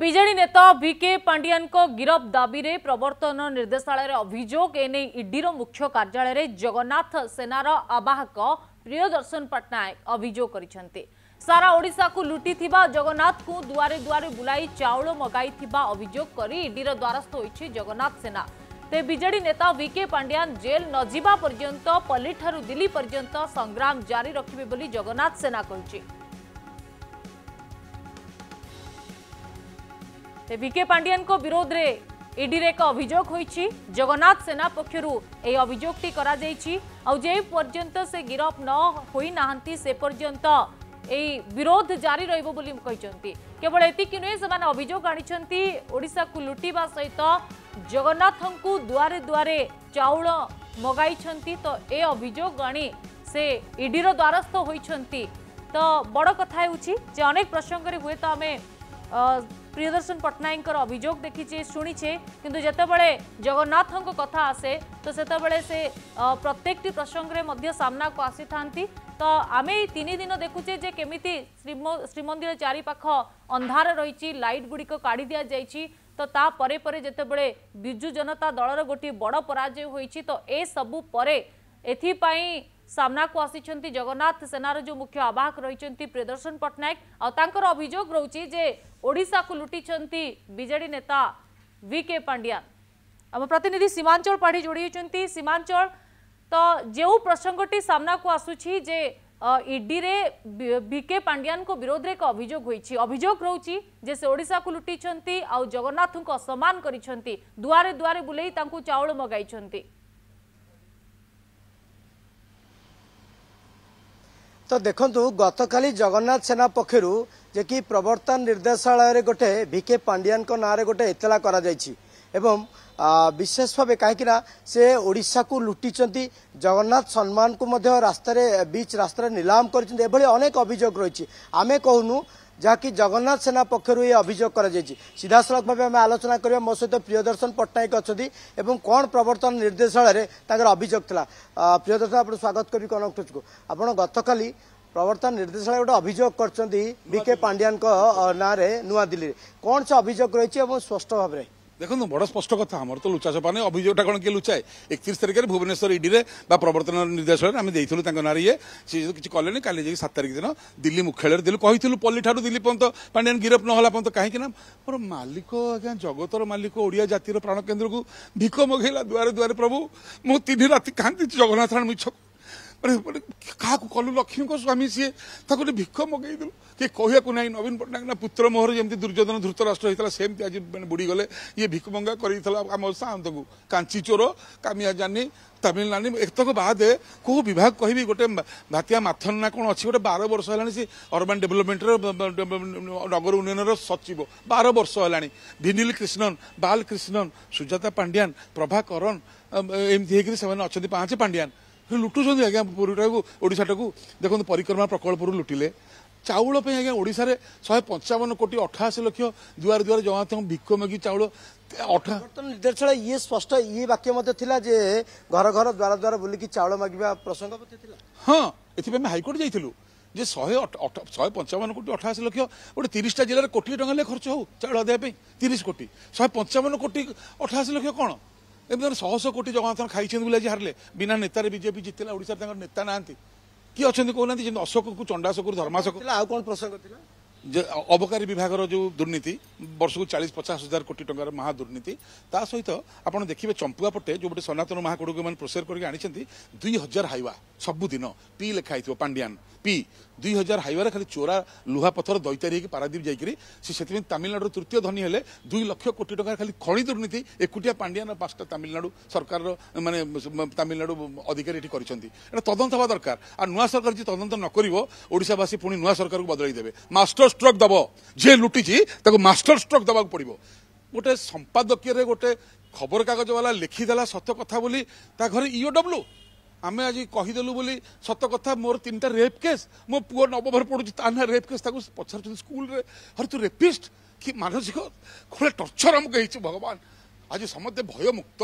BJD ନେତା V K ପାଣ୍ଡିଆନଙ୍କ ଗିରଫ ଦାବିରେ ପ୍ରବର୍ତ୍ତନ ନିର୍ଦ୍ଦେଶାଳୟର ଅଭିଯୋଗ ଏନେଇ ଇଡିର ମୁଖ୍ୟ କାର୍ଯ୍ୟାଳୟରେ ଜଗନ୍ନାଥ ସେନାର ଆବାହକ ପ୍ରିୟଦର୍ଶନ ପଟ୍ଟନାୟକ ଅଭିଯୋଗ କରିଛନ୍ତି ସାରା ଓଡ଼ିଶାକୁ ଲୁଟିଥିବା ଜଗନ୍ନାଥଙ୍କୁ ଦୁଆରେ ଦୁଆରେ ବୁଲାଇ ଚାଉଳ ମଗାଇଥିବା ଅଭିଯୋଗ କରି ଇଡିର ଦ୍ୱାରସ୍ଥ ହୋଇଛି ଜଗନ୍ନାଥ ସେନା ତେବେ ବିଜେଡି ନେତା ଭିକେ ପାଣ୍ଡିଆନ ଜେଲ୍ ନ ଯିବା ପର୍ଯ୍ୟନ୍ତ ପଲ୍ଲୀଠାରୁ ଦିଲ୍ଲୀ ପର୍ଯ୍ୟନ୍ତ ସଂଗ୍ରାମ ଜାରି ରଖିବେ ବୋଲି ଜଗନ୍ନାଥ ସେନା କହିଛି ভিকে পাণ্ডিয়ান বিরোধে ইডি এক অভিযোগ হয়েছে জগন্নাথ সেনা পক্ষর এই অভিযোগটি করা যাইছি যে পর্যন্ত সে গিরফ ন হয়ে না সে পর্যন্ত এই বিরোধ জারি রহব বলে কেবল এতিকি নুহে সে অভিযোগ আনিছেন ওড়শাকু লুটিবা সহিত জগন্নাথঙ্কু দুয়ারে দুয়ারে চাউল মগাইছেন তো এ অভিযোগ আনি সে ইডির দ্বারস্থ হয়েছেন তো বড় কথা হচ্ছে যে অনেক প্রসঙ্গে হুয়েত আমি প্রিয়দর্শন পট্টনায়কর অভিযোগ দেখিছে শুনিছে কিন্তু যেতবে জগন্নাথঙ্ কথা আসে তো সেতবে সে প্রত্যেকটি প্রসঙ্গে মধ্যে সামনাকু আসি থাকে তো আমি এই তিন দিন দেখুছে যে কেমিতি শ্রীমন্দির চারিপাখ অন্ধার রয়েছে লাইট গুড়িক কাড়ি দিয়া যাইছি তো তাপরে পরে যেতবে বিজু জনতা দলর গোটি বড় পরাজয় হয়েছে তো এসবু পরে ଏଥିପାଇଁ ସାମ୍ନାକୁ ଆସିଛନ୍ତି ଜଗନ୍ନାଥ ସେନାର ଯେଉଁ ମୁଖ୍ୟ ଆବାହକ ରହିଛନ୍ତି ପ୍ରିୟଦର୍ଶନ ପଟ୍ଟନାୟକ ଆଉ ତାଙ୍କର ଅଭିଯୋଗ ରହୁଛି ଯେ ଓଡ଼ିଶାକୁ ଲୁଟିଛନ୍ତି ବିଜେଡି ନେତା ଭିକେ ପାଣ୍ଡିଆନ ଆମ ପ୍ରତିନିଧି ସୀମାଞ୍ଚଳ ପାଢ଼ୀ ଯୋଡ଼ି ହୋଇଛନ୍ତି ସୀମାଞ୍ଚଳ ତ ଯେଉଁ ପ୍ରସଙ୍ଗଟି ସାମ୍ନାକୁ ଆସୁଛି ଯେ ଇଡିରେ ଭିକେ ପାଣ୍ଡିଆନଙ୍କ ବିରୋଧରେ ଏକ ଅଭିଯୋଗ ହୋଇଛି ଅଭିଯୋଗ ରହୁଛି ଯେ ସେ ଓଡ଼ିଶାକୁ ଲୁଟିଛନ୍ତି ଆଉ ଜଗନ୍ନାଥଙ୍କୁ ଅସମ୍ମାନ କରିଛନ୍ତି ଦୁଆରେ ଦୁଆରେ ବୁଲେଇ ତାଙ୍କୁ ଚାଉଳ ମଗାଇଛନ୍ତି ତ ଦେଖନ୍ତୁ ଗତକାଲି ଜଗନ୍ନାଥ ସେନା ପକ୍ଷରୁ ଯେ କି ପ୍ରବର୍ତ୍ତନ ନିର୍ଦ୍ଦେଶାଳୟରେ ଗୋଟେ ଭିକେ ପାଣ୍ଡିଆନଙ୍କ ନାଁରେ ଗୋଟେ ଏତଲା କରାଯାଇଛି ଏବଂ ବିଶେଷ ଭାବେ କାହିଁକିନା ସେ ଓଡ଼ିଶାକୁ ଲୁଟିଛନ୍ତି ଜଗନ୍ନାଥ ସମ୍ମାନକୁ ମଧ୍ୟ ରାସ୍ତାରେ ବିଚ୍ ରାସ୍ତାରେ ନିଲାମ କରିଛନ୍ତି ଏଭଳି ଅନେକ ଅଭିଯୋଗ ରହିଛି ଆମେ କହୁନୁ ଯାହାକି ଜଗନ୍ନାଥ ସେନା ପକ୍ଷରୁ ଏହି ଅଭିଯୋଗ କରାଯାଇଛି ସିଧାସଳଖ ଭାବେ ଆମେ ଆଲୋଚନା କରିବା ମୋ ସହିତ ପ୍ରିୟଦର୍ଶନ ପଟ୍ଟନାୟକ ଅଛନ୍ତି ଏବଂ କ'ଣ ପ୍ରବର୍ତ୍ତନ ନିର୍ଦ୍ଦେଶାଳୟରେ ତାଙ୍କର ଅଭିଯୋଗ ଥିଲା ପ୍ରିୟଦର୍ଶନ ଆପଣଙ୍କୁ ସ୍ୱାଗତ କରିବି କନକଟୁଜକୁ ଆପଣ ଗତକାଲି ପ୍ରବର୍ତ୍ତନ ନିର୍ଦ୍ଦେଶାଳୟ ଗୋଟେ ଅଭିଯୋଗ କରିଛନ୍ତି ବିକେ କେ ପାଣ୍ଡିଆନଙ୍କ ନାଁରେ ନୂଆଦିଲ୍ଲୀରେ କ'ଣ ସେ ଅଭିଯୋଗ ରହିଛି ଏବଂ ସ୍ପଷ୍ଟ ଭାବରେ দেখুন বড় স্পষ্ট কথা আমার তো লুচা চপা নেই অভিযোগটা কোণ কি লুচায় একত্রিশ তারিখের ভুবনেশ্বর ইডিরে বা প্রবর্তন নির্দেশনায় আমি দিয়েছিল তাঁর নাঁরে ইয়ে সে যেহেতু কিছু কলেনি কালি যাই সাত তারিখ দিন দিল্লি মুখ্যালয়ের দিল্লি কহিলু পল্লী ঠার দিল্লি পর্যন্ত পাণ্ডিয়ান গিরফ নহলা পর্যন্ত কাহিঁকি না মোর মালিক আজ্ঞা জগতর মালিক ওড়িয়া জাতির প্রাণকেন্দ্রক ভিক মঘেলা দুয়ারে দুয়ারে প্রভু মু তিন রাতি কান্দিছি জগন্নাথ মিছক ମାନେ ମାନେ କାହାକୁ କଲୁ ଲକ୍ଷ୍ମୀଙ୍କ ସ୍ୱାମୀ ସିଏ ତାକୁ ଗୋଟେ ଭିକ ମଗେଇଦେଲୁ କିଏ କହିବାକୁ ନାହିଁ ନବୀନ ପଟ୍ଟନାୟକ ନା ପୁତ୍ର ମୋହର ଯେମିତି ଦୁର୍ଯ୍ୟୋଧନ ଧୃତ ରାଷ୍ଟ୍ର ହେଇଥିଲା ସେମିତି ଆଜି ମାନେ ବୁଡ଼ିଗଲେ ଇଏ ଭିକମଙ୍ଗା କରିଥିଲା ଆମ ସାଆନ୍ତକୁ କାଞ୍ଚି ଚୋର କାମିଆ ଜାନି ତାମିଲନାନି ଏତକ ବାଦେ କେଉଁ ବିଭାଗ କହିବି ଗୋଟେ ଭାତିଆ ମାଥନ ନା କ'ଣ ଅଛି ଗୋଟେ ବାର ବର୍ଷ ହେଲାଣି ସେ ଅର୍ବାନ୍ ଡେଭଲପମେଣ୍ଟର ନଗର ଉନ୍ନୟନର ସଚିବ ବାର ବର୍ଷ ହେଲାଣି ଭିନିଲ କ୍ରିଷ୍ଣନ ବାଲ କ୍ରିଷ୍ଣନ ସୁଜାତା ପାଣ୍ଡିଆନ ପ୍ରଭାକରନ ଏମିତି ହେଇକରି ସେମାନେ ଅଛନ୍ତି ପାଞ୍ଚ ପାଣ୍ଡିଆନ ଲୁଟୁଛନ୍ତି ଆଜ୍ଞା ପୁରୀଟାକୁ ଓଡ଼ିଶାଟାକୁ ଦେଖନ୍ତୁ ପରିକ୍ରମା ପ୍ରକଳ୍ପରୁ ଲୁଟିଲେ ଚାଉଳ ପାଇଁ ଆଜ୍ଞା ଓଡ଼ିଶାରେ ଶହେ ପଞ୍ଚାବନ କୋଟି ଅଠାଅଶୀ ଲକ୍ଷ ଦୁଆର ଦୁଆର ଜମାତଙ୍କ ଭିକ ମାଗି ଚାଉଳ ନିର୍ଦ୍ଦେଶାଳୟ ଇଏ ସ୍ପଷ୍ଟ ଇଏ ବାକ୍ୟ ମଧ୍ୟ ଥିଲା ଯେ ଘର ଘର ଦ୍ୱାର ଦ୍ୱାର ବୁଲିକି ଚାଉଳ ମାଗିବା ପ୍ରସଙ୍ଗ ମଧ୍ୟ ଥିଲା ହଁ ଏଥିପାଇଁ ଆମେ ହାଇକୋର୍ଟ ଯାଇଥିଲୁ ଯେ ଶହେ ଶହେ ପଞ୍ଚାବନ କୋଟି ଅଠାଅଶୀ ଲକ୍ଷ ଗୋଟେ ତିରିଶଟା ଜିଲ୍ଲାରେ କୋଟିଏ ଟଙ୍କା ଲେଖା ଖର୍ଚ୍ଚ ହଉ ଚାଉଳ ଆଦାୟ ପାଇଁ ତିରିଶ କୋଟି ଶହେ ପଞ୍ଚାବନ କୋଟି ଅଠାଅଶୀ ଲକ୍ଷ କ'ଣ ଏମିତି ଧର ଶହ ଶହ କୋଟି ଜଗନ୍ନାଥ ଖାଇଛନ୍ତି ବୋଲି ଆଜି ହାରିଲେ ବିନା ନେତାରେ ବିଜେପି ଜିତିଲା ଓଡ଼ିଶାରେ ତାଙ୍କର ନେତା ନାହାନ୍ତି କିଏ ଅଛନ୍ତି କହୁନାହାନ୍ତି ଯେମିତି ଅଶୋକକୁ ଚଣ୍ଡାଶୋକରୁ ଧର୍ମାଶୋକ ଆଉ କ'ଣ ପ୍ରସଙ୍ଗ ଥିଲା ଅବକାରୀ ବିଭାଗର ଯେଉଁ ଦୁର୍ନୀତି ବର୍ଷକୁ ଚାଳିଶ ପଚାଶ ହଜାର କୋଟି ଟଙ୍କାର ମହା ଦୁର୍ନୀତି ତା ସହିତ ଆପଣ ଦେଖିବେ ଚମ୍ପୁଆ ପଟେ ଯେଉଁ ଗୋଟେ ସନାତନ ମହାକୋଡ଼କୁ ମାନେ ପ୍ରୋସେସ କରିକି ଆଣିଛନ୍ତି ଦୁଇ ହଜାର ହାଇୱା ସବୁଦିନ ପି ଲେଖା ହେଇଥିବ ପାଣ୍ଡିଆନ୍ পি দুই হাজার হাইওয়ারে খালি চোরা লুহা পথর দৈতারি হয়ে পারাদ্বীপ যাই সে সেই তামিলনাড়ু তৃতীয় ধনী হলে দুই লক্ষ কোটি টাকার খালি খনি দুর্নীতি একুটিয়া পাণ্ডিয়ান পাঁচটা তামিলনাড়ু সরকার মানে তামিলনাড়ু অধিকারী এটি করেছেন এটা তদন্ত হওয়া দরকার আর নয় সরকার যে তদন্ত নকরিব ওড়শাবাসী পুঁ নয় সরকারকে বদলাই দেবে মাস্টর স্ট্রোক দেব যে লুটিছি তাকে মাস্টর স্ট্রোক দেওয়া পড়ব গোটে সম্পাদকীয় গোটে খবরকাগজবালা লিখিদেলা সত কথা বলি তা ঘরে ইওডব্লু ଆମେ ଆଜି କହିଦେଲୁ ବୋଲି ସତ କଥା ମୋର ତିନିଟା ରେପ୍ କେସ୍ ମୋ ପୁଅ ନବଭର ପଡ଼ୁଛି ତା ନାଁ ରେପ୍ କେସ୍ ତାକୁ ପଚାରୁଛନ୍ତି ସ୍କୁଲରେ ଆରେ ତୁ ରେପିଷ୍ଟ କି ମାନସିକ ଖୋଳେ ଟର୍ଚର ଆମକୁ ହେଇଛି ଭଗବାନ ଆଜି ସମସ୍ତେ ଭୟମୁକ୍ତ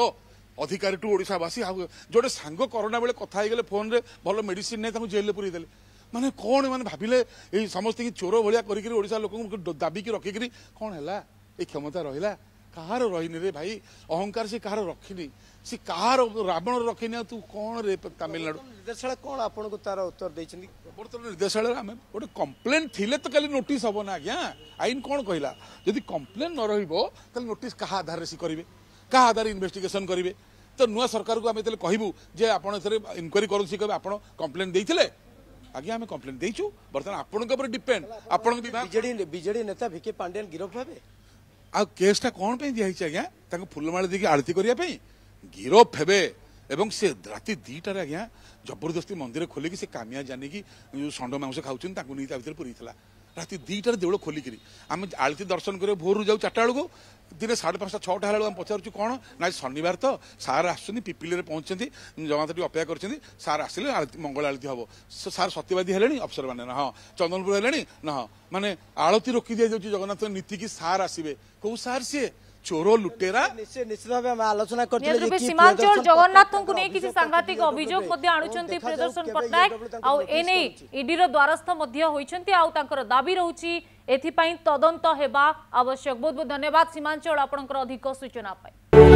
ଅଧିକାରୀଠୁ ଓଡ଼ିଶାବାସୀ ଆଉ ଯେଉଁଟେ ସାଙ୍ଗ କରୋନା ବେଳେ କଥା ହେଇଗଲେ ଫୋନ୍ରେ ଭଲ ମେଡିସିନ୍ ନେଇ ତାଙ୍କୁ ଜେଲ୍ରେ ପୁରେଇଦେଲେ ମାନେ କ'ଣ ମାନେ ଭାବିଲେ ଏଇ ସମସ୍ତଙ୍କୁ ଚୋର ଭଳିଆ କରିକିରି ଓଡ଼ିଶା ଲୋକଙ୍କୁ ଦାବିକି ରଖିକିରି କ'ଣ ହେଲା ଏଇ କ୍ଷମତା ରହିଲା କାହାର ରହିନି ରେ ଭାଇ ଅହଙ୍କାର ସେ କାହାର ରଖିନି ସେ କାହାର ରାବଣ ରଖିନି ଆଉ ତୁ କଣ ରେ ତାମିଲନାଡୁ ନିର୍ଦ୍ଦେଶାଳୟ କଣ ଆପଣଙ୍କୁ ତାର ଉତ୍ତର ଦେଇଛନ୍ତି ପ୍ରବର୍ତ୍ତନ ନିର୍ଦ୍ଦେଶାଳୟରେ ଆମେ ଗୋଟେ କମ୍ପ୍ଲେନ୍ ଥିଲେ ତ କାଲି ନୋଟିସ୍ ହବ ନା ଆଜ୍ଞା ଆଇନ କଣ କହିଲା ଯଦି କମ୍ପ୍ଲେନ୍ ନ ରହିବ ତାହେଲେ ନୋଟିସ୍ କାହା ଆଧାରରେ ସେ କରିବେ କାହା ଆଧାରରେ ଇନଭେଷ୍ଟିଗେସନ୍ କରିବେ ତ ନୂଆ ସରକାରକୁ ଆମେ ଯେତେବେଳେ କହିବୁ ଯେ ଆପଣ ଏଥିରେ ଇନକ୍ୱାରୀ କରନ୍ତୁ ସେ କହିବେ ଆପଣ କମ୍ପ୍ଲେନ୍ ଦେଇଥିଲେ ଆଜ୍ଞା ଆମେ କମ୍ପ୍ଲେନ୍ ଦେଇଛୁ ବର୍ତ୍ତମାନ ଆପଣଙ୍କ ଉପରେ ଡିପେଣ୍ଡ ଆପଣଙ୍କ ବିଜେଡି ନେତା ଭିକେ ପାଣ୍ଡିଆନ୍ ଗିରଫ ହେବେ ଆଉ କେସ୍ଟା କ'ଣ ପାଇଁ ଦିଆହେଇଛି ଆଜ୍ଞା ତାଙ୍କୁ ଫୁଲମାଳ ଦେଇକି ଆଳତି କରିବା ପାଇଁ ଗିରଫ ହେବେ ଏବଂ ସେ ରାତି ଦୁଇଟାରେ ଆଜ୍ଞା ଜବରଦସ୍ତି ମନ୍ଦିର ଖୋଲିକି ସେ କାମିଆ ଜାନିକି ଯେଉଁ ଷଣ୍ଡ ମାଂସ ଖାଉଛନ୍ତି ତାଙ୍କୁ ନେଇ ତା ଭିତରେ ପୁରେଇଥିଲା ରାତି ଦୁଇଟାରେ ଦେଉଳ ଖୋଲିକିରି ଆମେ ଆଳତି ଦର୍ଶନ କରିବା ଭୋରରୁ ଯାଉ ଚାରିଟା ବେଳକୁ ଦିନେ ସାଢ଼େ ପାଞ୍ଚଟା ଛଅଟା ବେଳକୁ ଆମେ ପଚାରୁଛୁ କ'ଣ ନା ଶନିବାର ତ ସାର୍ ଆସୁଛନ୍ତି ପିପିଲିରେ ପହଞ୍ଚିଛନ୍ତି ଜଗନ୍ନାଥ ଟିକେ ଅପେକ୍ଷା କରିଛନ୍ତି ସାର୍ ଆସିଲେ ଆଳତି ମଙ୍ଗଳ ଆଳତି ହେବ ସାର୍ ସତ୍ୟବାଦୀ ହେଲେଣି ଅଫିସରମାନେ ନା ହଁ ଚନ୍ଦନପୁର ହେଲେଣି ନା ହଁ ମାନେ ଆଳତି ରୋକି ଦିଆଯାଉଛି ଜଗନ୍ନାଥ ନୀତିକି ସାର୍ ଆସିବେ କେଉଁ ସାର୍ ସିଏ চোর লুটেরা নিশ্চয় নিশ্চিত ভাবে আমি আলোচনা করছিলাম যে কি সীমাঞ্চল জগন্নাথଙ୍କୁ নেই কিছু সাংঘাতিক অভিযোগ মধ্যে আনুচন্তি প্রিয়দর্শন পট্টনায়ক আউ এ নেই ইডির দ্বারস্থ মধ্যে হইছন্তি আউ তাঙ্কর দাবি রহুচি এথিপাই তদন্ত হেবা আবশ্যক বহুত বহুত ধন্যবাদ সীমাঞ্চল আপনার অধিক সূচনা পাই